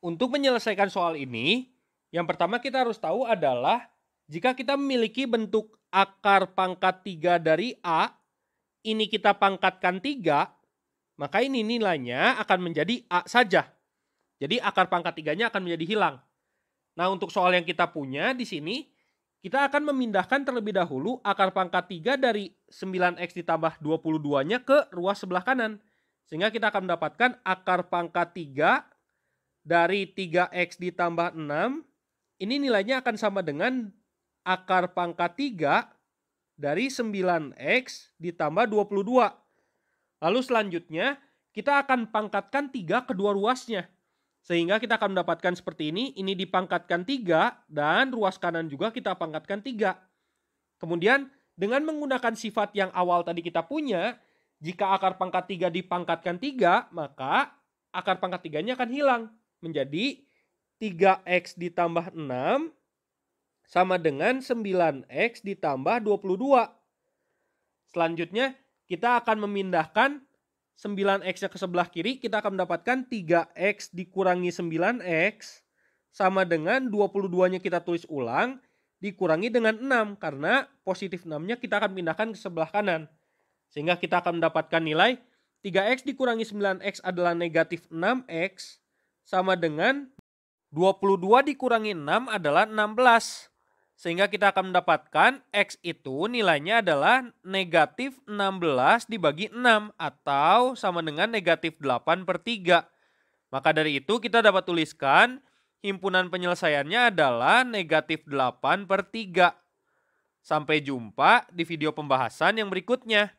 untuk menyelesaikan soal ini, yang pertama kita harus tahu adalah jika kita memiliki bentuk akar pangkat 3 dari A, ini kita pangkatkan 3, maka ini nilainya akan menjadi A saja. Jadi akar pangkat 3-nya akan menjadi hilang. Nah untuk soal yang kita punya di sini, kita akan memindahkan terlebih dahulu akar pangkat 3 dari 9X ditambah 22-nya ke ruas sebelah kanan. Sehingga kita akan mendapatkan akar pangkat 3 dari 3X ditambah 6, ini nilainya akan sama dengan akar pangkat 3 dari 9X ditambah 22. Lalu selanjutnya, kita akan pangkatkan 3 kedua ruasnya. Sehingga kita akan mendapatkan seperti ini, ini dipangkatkan 3 dan ruas kanan juga kita pangkatkan 3. Kemudian dengan menggunakan sifat yang awal tadi kita punya, jika akar pangkat 3 dipangkatkan 3, maka akar pangkat 3-nya akan hilang menjadi 3X ditambah 6 sama dengan 9X ditambah 22. Selanjutnya kita akan memindahkan 9 x ke sebelah kiri, kita akan mendapatkan 3X dikurangi 9X sama dengan 22-nya kita tulis ulang dikurangi dengan 6 karena positif 6-nya kita akan pindahkan ke sebelah kanan. Sehingga kita akan mendapatkan nilai 3X dikurangi 9X adalah negatif 6X sama dengan 22 dikurangi 6 adalah 16. Sehingga kita akan mendapatkan X itu nilainya adalah negatif 16 dibagi 6 atau sama dengan negatif 8 per 3. Maka dari itu kita dapat tuliskan himpunan penyelesaiannya adalah negatif 8 per 3. Sampai jumpa di video pembahasan yang berikutnya.